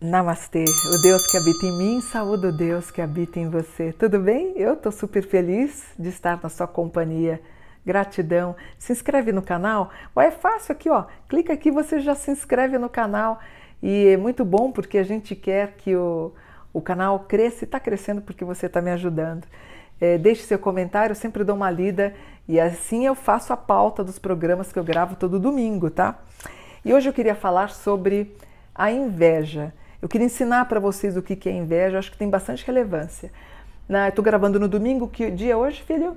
Namastê, o Deus que habita em mim, saúde o Deus que habita em você. Tudo bem? Eu estou super feliz de estar na sua companhia. Gratidão. Se inscreve no canal. Ó, é fácil aqui, ó. Clica aqui, você já se inscreve no canal. E é muito bom porque a gente quer que o, o canal cresça e está crescendo porque você está me ajudando. É, deixe seu comentário, eu sempre dou uma lida e assim eu faço a pauta dos programas que eu gravo todo domingo, tá? E hoje eu queria falar sobre a inveja. Eu queria ensinar para vocês o que é inveja, eu acho que tem bastante relevância. Na, eu tô gravando no domingo, que dia é hoje, filho?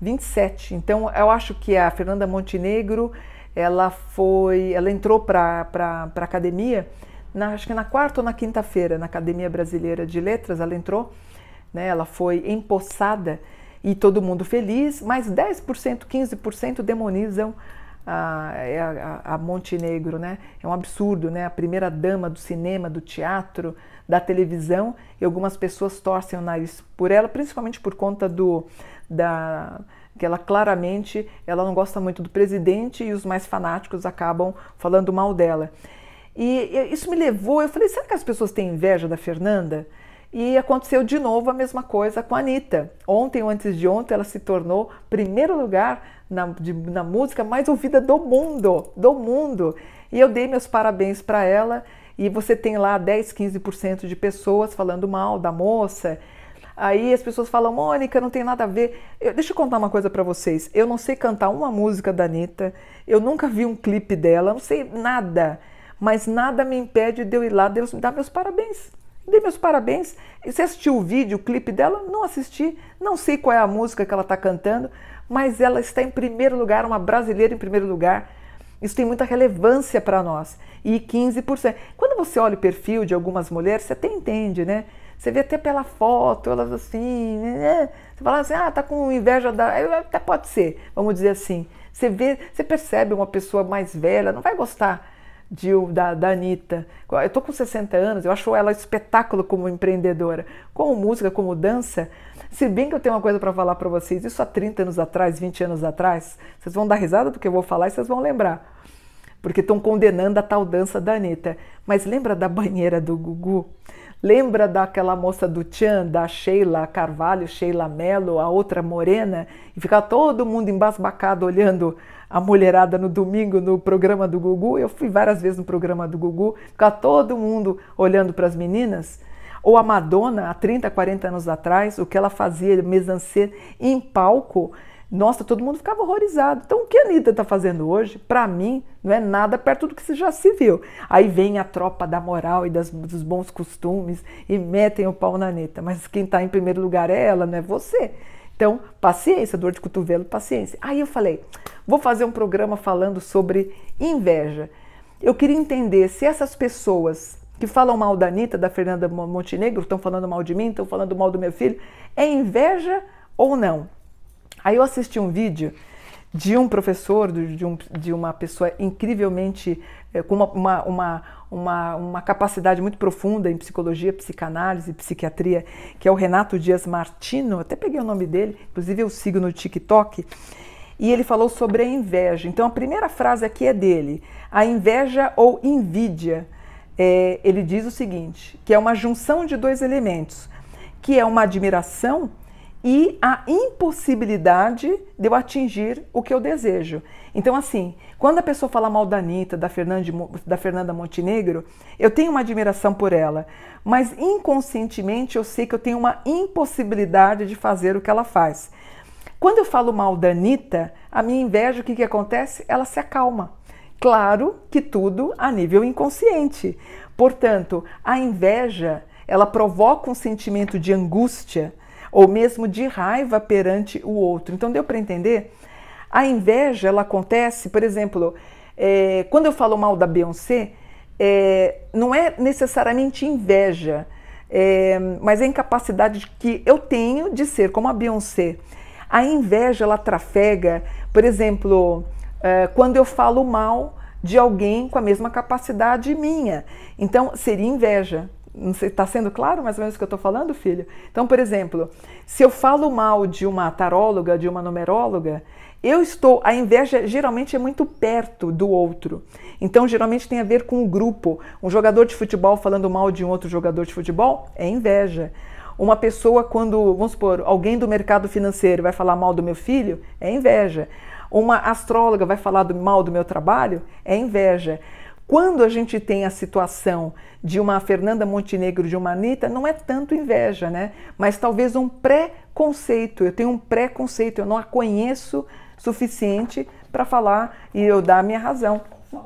27. Então eu acho que a Fernanda Montenegro, ela foi, ela entrou para a academia na, acho que na quarta ou na quinta-feira, na Academia Brasileira de Letras, ela entrou, né, ela foi empossada e todo mundo feliz, mas 10%, 15% demonizam a, é, a, a, Montenegro, né? É um absurdo, né? A primeira dama do cinema, do teatro, da televisão, e algumas pessoas torcem o nariz por ela, principalmente por conta do da que ela claramente ela não gosta muito do presidente e os mais fanáticos acabam falando mal dela. E isso me levou, eu falei, será que as pessoas têm inveja da Fernanda? E aconteceu de novo a mesma coisa com a Anitta. Ontem ou antes de ontem, ela se tornou primeiro lugar na, de, na música mais ouvida do mundo, do mundo. E eu dei meus parabéns para ela. E você tem lá 10, 15% de pessoas falando mal da moça. Aí as pessoas falam, Mônica, não tem nada a ver. Eu, deixa eu contar uma coisa para vocês. Eu não sei cantar uma música da Anitta, eu nunca vi um clipe dela, não sei nada mas nada me impede de eu ir lá Deus me dar meus parabéns. Dê meus parabéns. você assistiu o vídeo, o clipe dela? Não assisti, não sei qual é a música que ela está cantando, mas ela está em primeiro lugar, uma brasileira em primeiro lugar. Isso tem muita relevância para nós. E 15%. Quando você olha o perfil de algumas mulheres, você até entende, né? Você vê até pela foto, elas assim, né? né? Você fala assim, ah, tá com inveja da. Até pode ser, vamos dizer assim. Você vê, você percebe uma pessoa mais velha, não vai gostar de, da, da Anitta. Eu tô com 60 anos, eu acho ela espetáculo como empreendedora, como música, como dança. Se bem que eu tenho uma coisa para falar para vocês, isso há 30 anos atrás, 20 anos atrás, vocês vão dar risada do que eu vou falar e vocês vão lembrar. Porque estão condenando a tal dança da Anitta. Mas lembra da banheira do Gugu? Lembra daquela moça do Tchan, da Sheila Carvalho, Sheila Mello, a outra morena? E ficar todo mundo embasbacado olhando a mulherada no domingo no programa do Gugu. Eu fui várias vezes no programa do Gugu, ficar todo mundo olhando para as meninas. Ou a Madonna, há 30, 40 anos atrás, o que ela fazia, mesancê em palco, nossa, todo mundo ficava horrorizado. Então, o que a Anitta está fazendo hoje, para mim, não é nada perto do que você já se viu. Aí vem a tropa da moral e das, dos bons costumes e metem o pau na Anitta. Mas quem está em primeiro lugar é ela, não é você. Então, paciência, dor de cotovelo, paciência. Aí eu falei, vou fazer um programa falando sobre inveja. Eu queria entender se essas pessoas que falam mal da Anitta, da Fernanda Montenegro, estão falando mal de mim, estão falando mal do meu filho, é inveja ou não? Aí eu assisti um vídeo de um professor, de, um, de uma pessoa incrivelmente é, com uma, uma, uma, uma, capacidade muito profunda em psicologia, psicanálise, psiquiatria, que é o Renato Dias Martino, até peguei o nome dele, inclusive eu sigo no TikTok, e ele falou sobre a inveja. Então a primeira frase aqui é dele: a inveja ou invidia. É, eh, ele diz o seguinte, que é uma junção de dois elementos, que é uma admiração e a impossibilidade de eu atingir o que eu desejo. Então, assim, quando a pessoa fala mal da Anitta, da Fernanda, da Fernanda Montenegro, eu tenho uma admiração por ela, mas inconscientemente eu sei que eu tenho uma impossibilidade de fazer o que ela faz. Quando eu falo mal da Anitta, a minha inveja, o que, que acontece? Ela se acalma. Claro que tudo a nível inconsciente. Portanto, a inveja, ela provoca um sentimento de angústia, ou mesmo de raiva perante o outro. Então deu para entender? A inveja ela acontece, por exemplo, é, quando eu falo mal da Beyoncé, é, não é necessariamente inveja, é, mas é a incapacidade que eu tenho de ser como a Beyoncé. A inveja ela trafega, por exemplo, é, quando eu falo mal de alguém com a mesma capacidade minha. Então seria inveja. Não sei, tá sendo claro mais ou menos o que eu estou falando, filho? Então, por exemplo, se eu falo mal de uma taróloga, de uma numeróloga, eu estou, a inveja geralmente é muito perto do outro. Então, geralmente tem a ver com o grupo. Um jogador de futebol falando mal de um outro jogador de futebol é inveja. Uma pessoa, quando, vamos supor, alguém do mercado financeiro vai falar mal do meu filho, é inveja. Uma astróloga vai falar do mal do meu trabalho, é inveja. Quando a gente tem a situação de uma Fernanda Montenegro, de uma Anitta, não é tanto inveja, né? Mas talvez um pré-conceito. Eu tenho um pré-conceito, eu não a conheço suficiente para falar e eu dar a minha razão. Né?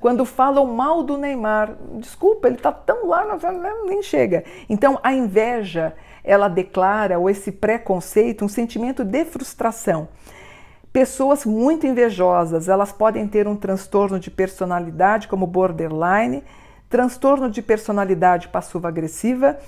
Quando falam mal do Neymar, desculpa, ele está tão lá, né? nem chega. Então a inveja, ela declara, ou esse preconceito, um sentimento de frustração. Pessoas muito invejosas, elas podem ter um transtorno de personalidade, como borderline, transtorno de personalidade passiva-agressiva,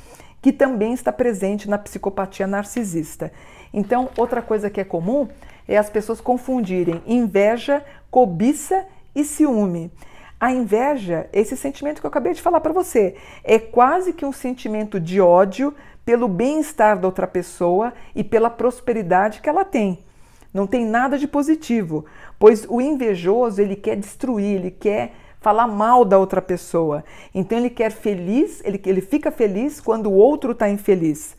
que também está presente na psicopatia narcisista. Então, outra coisa que é comum é as pessoas confundirem inveja, cobiça e ciúme. A inveja, esse sentimento que eu acabei de falar para você, é quase que um sentimento de ódio pelo bem-estar da outra pessoa e pela prosperidade que ela tem. Não tem nada de positivo, pois o invejoso ele quer destruir, ele quer falar mal da outra pessoa. Então ele quer feliz, ele, ele fica feliz quando o outro está infeliz.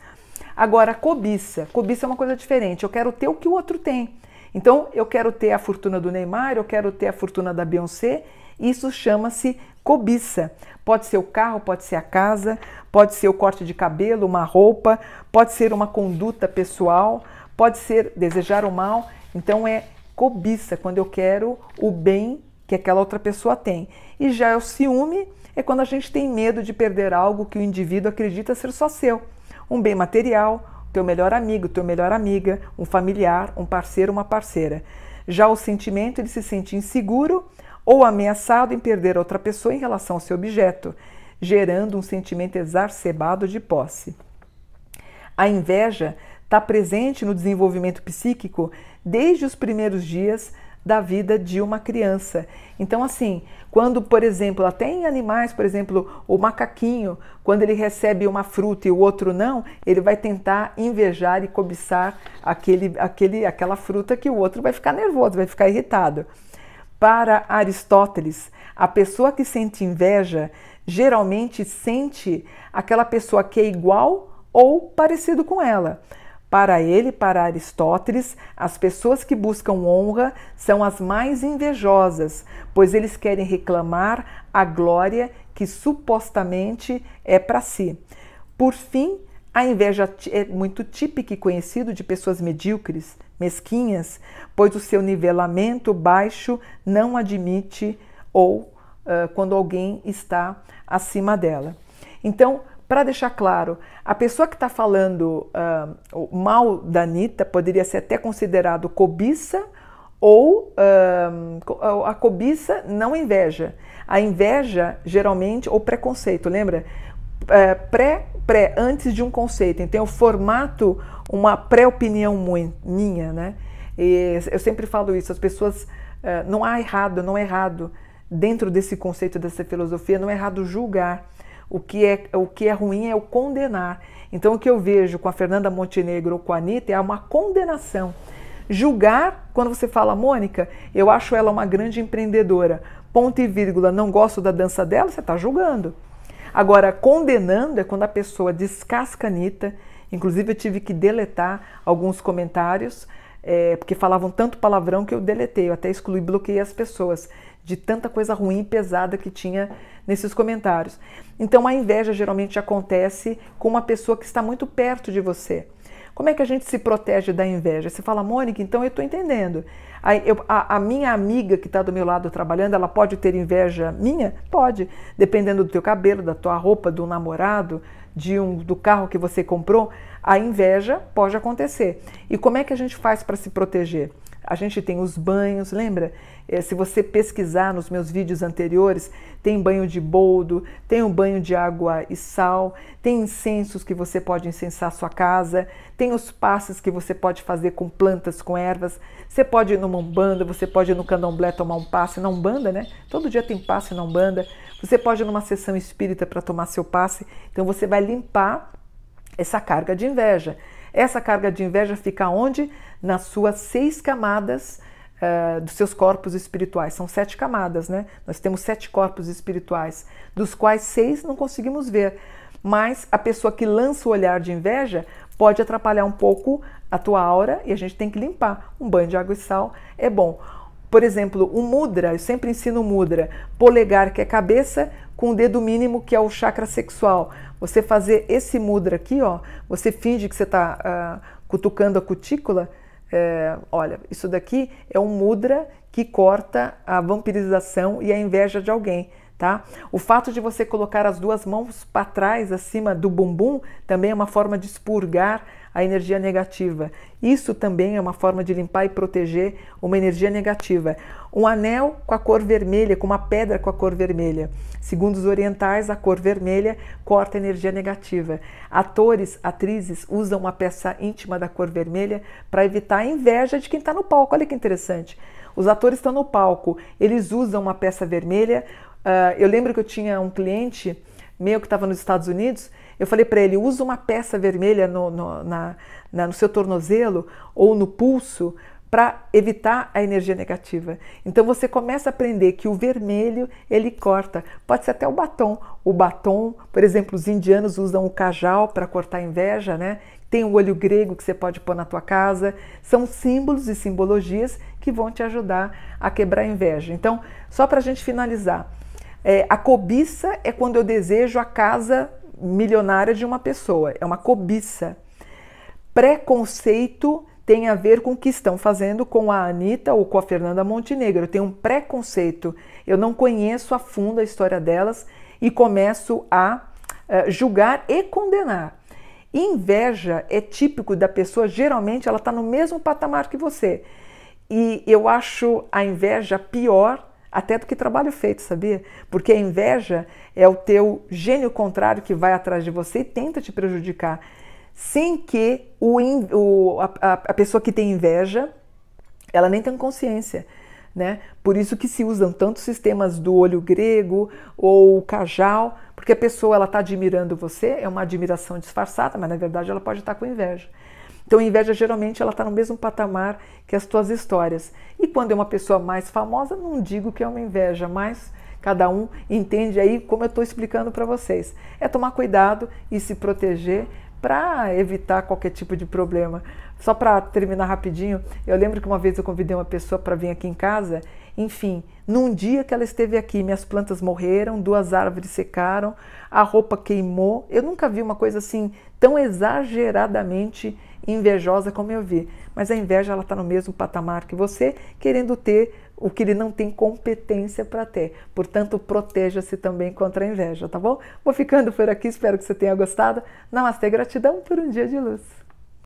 Agora, cobiça. Cobiça é uma coisa diferente. Eu quero ter o que o outro tem. Então, eu quero ter a fortuna do Neymar, eu quero ter a fortuna da Beyoncé. Isso chama-se cobiça. Pode ser o carro, pode ser a casa, pode ser o corte de cabelo, uma roupa, pode ser uma conduta pessoal, Pode ser desejar o mal, então é cobiça, quando eu quero o bem que aquela outra pessoa tem. E já é o ciúme, é quando a gente tem medo de perder algo que o indivíduo acredita ser só seu. Um bem material, teu melhor amigo, teu melhor amiga, um familiar, um parceiro, uma parceira. Já o sentimento, de se sentir inseguro ou ameaçado em perder outra pessoa em relação ao seu objeto, gerando um sentimento exacerbado de posse. A inveja está presente no desenvolvimento psíquico desde os primeiros dias da vida de uma criança. Então, assim, quando, por exemplo, até em animais, por exemplo, o macaquinho, quando ele recebe uma fruta e o outro não, ele vai tentar invejar e cobiçar aquele, aquele, aquela fruta que o outro vai ficar nervoso, vai ficar irritado. Para Aristóteles, a pessoa que sente inveja geralmente sente aquela pessoa que é igual ou parecido com ela. Para ele, para Aristóteles, as pessoas que buscam honra são as mais invejosas, pois eles querem reclamar a glória que supostamente é para si. Por fim, a inveja é muito típica e conhecido de pessoas medíocres, mesquinhas, pois o seu nivelamento baixo não admite ou uh, quando alguém está acima dela. Então, para deixar claro, a pessoa que está falando uh, mal da Anitta poderia ser até considerado cobiça ou uh, a cobiça não inveja. A inveja, geralmente, ou preconceito, lembra? É, pré, pré, antes de um conceito. Então, eu formato uma pré-opinião minha, né? E eu sempre falo isso, as pessoas. Uh, não há errado, não é errado. Dentro desse conceito, dessa filosofia, não é errado julgar o que é, o que é ruim é o condenar. Então, o que eu vejo com a Fernanda Montenegro ou com a Anitta é uma condenação. Julgar, quando você fala Mônica, eu acho ela uma grande empreendedora. Ponto e vírgula, não gosto da dança dela, você está julgando. Agora, condenando é quando a pessoa descasca a Anitta. Inclusive, eu tive que deletar alguns comentários é, porque falavam tanto palavrão que eu deletei, eu até excluí, bloqueei as pessoas de tanta coisa ruim e pesada que tinha nesses comentários. Então a inveja geralmente acontece com uma pessoa que está muito perto de você. Como é que a gente se protege da inveja? Você fala, Mônica, então eu estou entendendo. A, eu, a, a, minha amiga que está do meu lado trabalhando, ela pode ter inveja minha? Pode, dependendo do teu cabelo, da tua roupa, do namorado, de um, do carro que você comprou a inveja pode acontecer. E como é que a gente faz para se proteger? A gente tem os banhos, lembra? É, se você pesquisar nos meus vídeos anteriores, tem banho de boldo, tem um banho de água e sal, tem incensos que você pode incensar sua casa, tem os passes que você pode fazer com plantas, com ervas. Você pode ir numa umbanda, você pode ir no candomblé tomar um passe na umbanda, né? Todo dia tem passe na umbanda. Você pode ir numa sessão espírita para tomar seu passe. Então você vai limpar essa carga de inveja. Essa carga de inveja fica onde? Nas suas seis camadas uh, dos seus corpos espirituais. São sete camadas, né? Nós temos sete corpos espirituais, dos quais seis não conseguimos ver. Mas a pessoa que lança o olhar de inveja pode atrapalhar um pouco a tua aura e a gente tem que limpar. Um banho de água e sal é bom. Por exemplo, o mudra, eu sempre ensino o mudra, polegar que é cabeça, com o dedo mínimo que é o chakra sexual. Você fazer esse mudra aqui, ó, você finge que você está uh, ah, cutucando a cutícula. É, olha, isso daqui é um mudra que corta a vampirização e a inveja de alguém. Tá? O fato de você colocar as duas mãos para trás, acima do bumbum, também é uma forma de expurgar a energia negativa. Isso também é uma forma de limpar e proteger uma energia negativa. Um anel com a cor vermelha, com uma pedra com a cor vermelha. Segundo os orientais, a cor vermelha corta a energia negativa. Atores, atrizes usam uma peça íntima da cor vermelha para evitar a inveja de quem está no palco. Olha que interessante. Os atores estão no palco, eles usam uma peça vermelha. Uh, eu lembro que eu tinha um cliente meu que estava nos Estados Unidos eu falei para ele: usa uma peça vermelha no, no, na, na, no seu tornozelo ou no pulso para evitar a energia negativa. Então você começa a aprender que o vermelho ele corta, pode ser até o batom. O batom, por exemplo, os indianos usam o cajal para cortar a inveja, né? Tem o olho grego que você pode pôr na tua casa. São símbolos e simbologias que vão te ajudar a quebrar a inveja. Então, só para a gente finalizar, é, a cobiça é quando eu desejo a casa milionária de uma pessoa, é uma cobiça. Preconceito tem a ver com o que estão fazendo com a Anitta ou com a Fernanda Montenegro. Eu tenho um preconceito, eu não conheço a fundo a história delas e começo a uh, julgar e condenar. Inveja é típico da pessoa, geralmente ela está no mesmo patamar que você. E eu acho a inveja pior até do que trabalho feito, sabia? Porque a inveja é o teu gênio contrário que vai atrás de você e tenta te prejudicar, sem que o, o a, a pessoa que tem inveja, ela nem tem consciência. Né? Por isso que se usam tantos sistemas do olho grego ou cajal, porque a pessoa ela está admirando você, é uma admiração disfarçada, mas na verdade ela pode estar tá com inveja. Então, a inveja geralmente ela está no mesmo patamar que as tuas histórias. E quando é uma pessoa mais famosa, não digo que é uma inveja, mas cada um entende aí como eu estou explicando para vocês. É tomar cuidado e se proteger para evitar qualquer tipo de problema. Só para terminar rapidinho, eu lembro que uma vez eu convidei uma pessoa para vir aqui em casa enfim, num dia que ela esteve aqui, minhas plantas morreram, duas árvores secaram, a roupa queimou. Eu nunca vi uma coisa assim tão exageradamente invejosa como eu vi. Mas a inveja ela está no mesmo patamar que você, querendo ter o que ele não tem competência para ter. Portanto, proteja-se também contra a inveja, tá bom? Vou ficando por aqui, espero que você tenha gostado. Namastê, gratidão por um dia de luz.